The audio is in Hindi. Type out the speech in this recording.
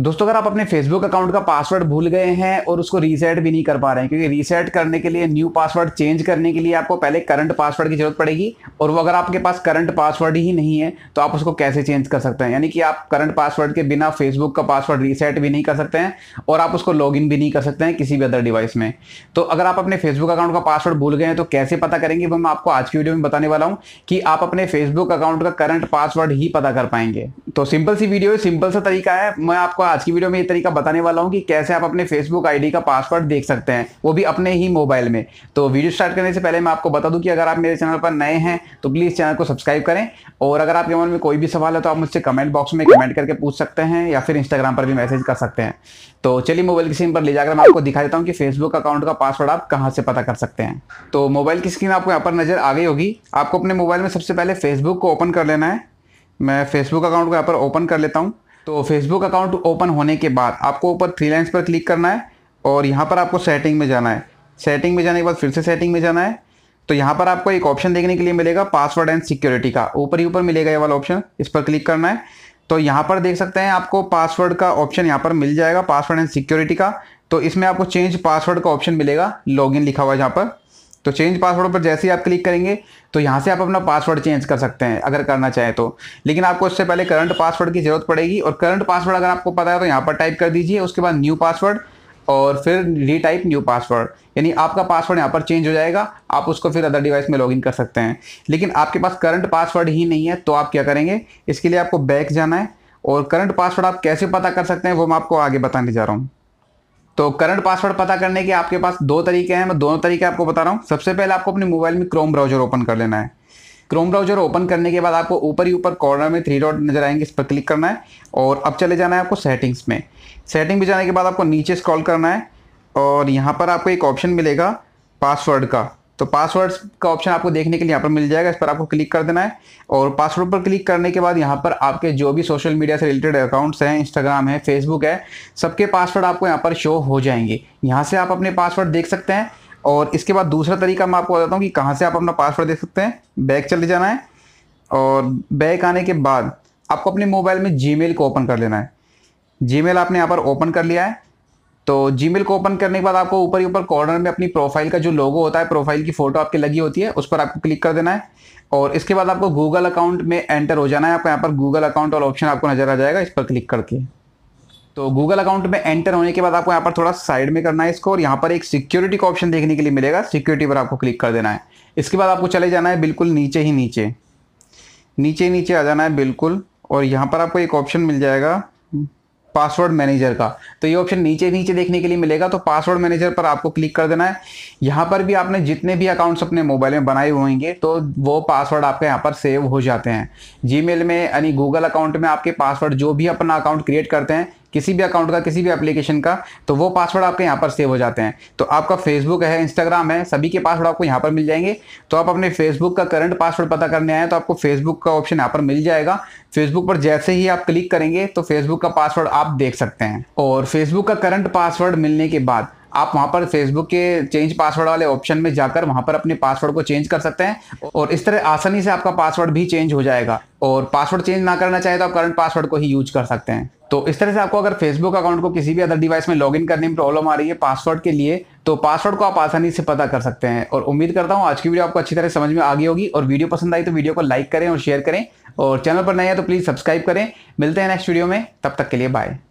दोस्तों अगर आप अपने फेसबुक अकाउंट का पासवर्ड भूल गए हैं और उसको रीसेट भी नहीं कर पा रहे हैं क्योंकि रीसेट करने के लिए न्यू पासवर्ड चेंज करने के लिए आपको पहले करंट पासवर्ड की जरूरत पड़ेगी और वो अगर आपके पास करंट पासवर्ड ही नहीं है तो आप उसको कैसे चेंज कर सकते हैं यानी कि आप करंट पासवर्ड के बिना फेसबुक का पासवर्ड रीसेट भी नहीं कर सकते हैं और आप उसको लॉग भी नहीं कर सकते हैं किसी भी अदर डिवाइस में तो अगर आप अपने फेसबुक अकाउंट का पासवर्ड भूल गए हैं तो कैसे पता करेंगे वो मैं आपको आज की वीडियो में बताने वाला हूँ कि आप अपने फेसबुक अकाउंट का करंट पासवर्ड ही पता कर पाएंगे तो सिंपल सी वीडियो है सिंपल सा तरीका है मैं आपको आज की वीडियो में ये तरीका बताने वाला हूँ कि कैसे आप अपने फेसबुक आईडी का पासवर्ड देख सकते हैं वो भी अपने ही मोबाइल में तो वीडियो स्टार्ट करने से पहले मैं आपको बता दूँ कि अगर आप मेरे चैनल पर नए हैं तो प्लीज़ चैनल को सब्सक्राइब करें और अगर आपके मन में कोई भी सवाल है तो आप मुझसे कमेंट बॉक्स में कमेंट करके पूछ सकते हैं या फिर इंस्टाग्राम पर भी मैसेज कर सकते हैं तो चलिए मोबाइल की स्क्रीन पर ले जाकर मैं आपको दिखा देता हूँ कि फेसबुक अकाउंट का पासवर्ड आप कहाँ से पता कर सकते हैं तो मोबाइल की स्क्रीन आपको यहाँ पर नज़र आ गई होगी आपको अपने मोबाइल में सबसे पहले फेसबुक को ओपन कर लेना है मैं फेसबुक अकाउंट को यहाँ पर ओपन कर लेता हूँ तो फेसबुक अकाउंट ओपन होने के बाद आपको ऊपर थ्री लाइन्स पर क्लिक करना है और यहाँ पर आपको सेटिंग में जाना है सेटिंग में जाने के बाद फिर से सेटिंग में जाना है तो यहाँ पर आपको एक ऑप्शन देखने के लिए मिलेगा पासवर्ड एंड सिक्योरिटी का ऊपर ही ऊपर मिलेगा ये वाला ऑप्शन इस पर क्लिक करना है तो यहाँ पर देख सकते हैं आपको पासवर्ड का ऑप्शन यहाँ पर मिल जाएगा पासवर्ड एंड सिक्योरिटी का तो इसमें आपको चेंज पासवर्ड का ऑप्शन मिलेगा लॉगिन लिखा हुआ है यहाँ पर तो चेंज पासवर्ड पर जैसे ही आप क्लिक करेंगे तो यहाँ से आप अपना पासवर्ड चेंज कर सकते हैं अगर करना चाहें तो लेकिन आपको इससे पहले करंट पासवर्ड की ज़रूरत पड़ेगी और करंट पासवर्ड अगर आपको पता है तो यहाँ पर टाइप कर दीजिए उसके बाद न्यू पासवर्ड और फिर रीटाइप न्यू पासवर्ड यानी आपका पासवर्ड यहाँ पर चेंज हो जाएगा आप उसको फिर अदर डिवाइस में लॉगिन कर सकते हैं लेकिन आपके पास करंट पासवर्ड ही नहीं है तो आप क्या करेंगे इसके लिए आपको बैक जाना है और करंट पासवर्ड आप कैसे पता कर सकते हैं वो मैं आपको आगे बताने जा रहा हूँ तो करंट पासवर्ड पता करने के आपके पास दो तरीके हैं मैं दोनों तरीके आपको बता रहा हूँ सबसे पहले आपको अपने मोबाइल में क्रोम ब्राउजर ओपन कर लेना है क्रोम ब्राउजर ओपन करने के बाद आपको ऊपर ही ऊपर कॉर्नर में थ्री डॉट नजर आएंगे इस पर क्लिक करना है और अब चले जाना है आपको सेटिंग्स में सेटिंग में जाने के बाद आपको नीचे स्क्रॉल करना है और यहाँ पर आपको एक ऑप्शन मिलेगा पासवर्ड का तो पासवर्ड्स का ऑप्शन आपको देखने के लिए यहाँ पर मिल जाएगा इस पर आपको क्लिक कर देना है और पासवर्ड पर क्लिक करने के बाद यहाँ पर आपके जो भी सोशल मीडिया से रिलेटेड अकाउंट्स हैं इंस्टाग्राम है फेसबुक है सबके पासवर्ड आपको यहाँ पर शो हो जाएंगे यहाँ से आप अपने पासवर्ड देख सकते हैं और इसके बाद दूसरा तरीका मैं आपको बताता हूँ कि कहाँ से आप अपना पासवर्ड देख सकते हैं बैक चले जाना है और बैक आने के बाद आपको अपने मोबाइल में जी को ओपन कर लेना है जी आपने यहाँ पर ओपन कर लिया है तो जीमेल को ओपन करने के बाद आपको ऊपर ही ऊपर कॉर्नर में अपनी प्रोफाइल का जो लोगो होता है प्रोफाइल की फ़ोटो आपकी लगी होती है उस पर आपको क्लिक कर देना है और इसके बाद आपको गूगल अकाउंट में एंटर हो जाना है आपको यहाँ पर गूगल अकाउंट और ऑप्शन आपको नज़र आ जाएगा इस पर क्लिक करके तो गूगल अकाउंट में एंटर होने के बाद आपको यहाँ पर थोड़ा साइड में करना है इसको और यहाँ पर एक सिक्योरिटी का ऑप्शन देखने के लिए मिलेगा सिक्योरिटी पर आपको क्लिक कर देना है इसके बाद आपको चले जाना है बिल्कुल नीचे ही नीचे नीचे नीचे आ जाना है बिल्कुल और यहाँ पर आपको एक ऑप्शन मिल जाएगा पासवर्ड मैनेजर का तो ये ऑप्शन नीचे नीचे देखने के लिए मिलेगा तो पासवर्ड मैनेजर पर आपको क्लिक कर देना है यहाँ पर भी आपने जितने भी अकाउंट्स अपने मोबाइल में बनाए होंगे तो वो पासवर्ड आपके यहाँ पर सेव हो जाते हैं जीमेल में यानी गूगल अकाउंट में आपके पासवर्ड जो भी अपना अकाउंट क्रिएट करते हैं किसी भी अकाउंट का किसी भी एप्लीकेशन का तो वो पासवर्ड आपके यहाँ पर सेव हो जाते हैं तो आपका फेसबुक है इंस्टाग्राम है सभी के पासवर्ड आपको यहाँ पर मिल जाएंगे तो आप अपने फेसबुक का करंट पासवर्ड पता करने आए तो आपको फेसबुक का ऑप्शन यहाँ पर मिल जाएगा फेसबुक पर जैसे ही आप क्लिक करेंगे तो फेसबुक का पासवर्ड आप देख सकते हैं और फेसबुक का करंट पासवर्ड मिलने के बाद आप वहां पर फेसबुक के चेंज पासवर्ड वाले ऑप्शन में जाकर वहां पर अपने पासवर्ड को चेंज कर सकते हैं और इस तरह आसानी से आपका पासवर्ड भी चेंज हो जाएगा और पासवर्ड चेंज ना करना चाहे तो आप करंट पासवर्ड को ही यूज कर सकते हैं तो इस तरह से आपको अगर फेसबुक अकाउंट को किसी भी अदर डिवाइस में लॉगिन करने में प्रॉब्लम आ रही है पासवर्ड के लिए तो पासवर्ड को आप आसानी से पता कर सकते हैं और उम्मीद करता हूँ आज की वीडियो आपको अच्छी तरह समझ में आ गई होगी और वीडियो पसंद आई तो वीडियो को लाइक करें और शेयर करें और चैनल पर नए हैं तो प्लीज़ सब्सक्राइब करें मिलते हैं नेक्स्ट वीडियो में तब तक के लिए बाय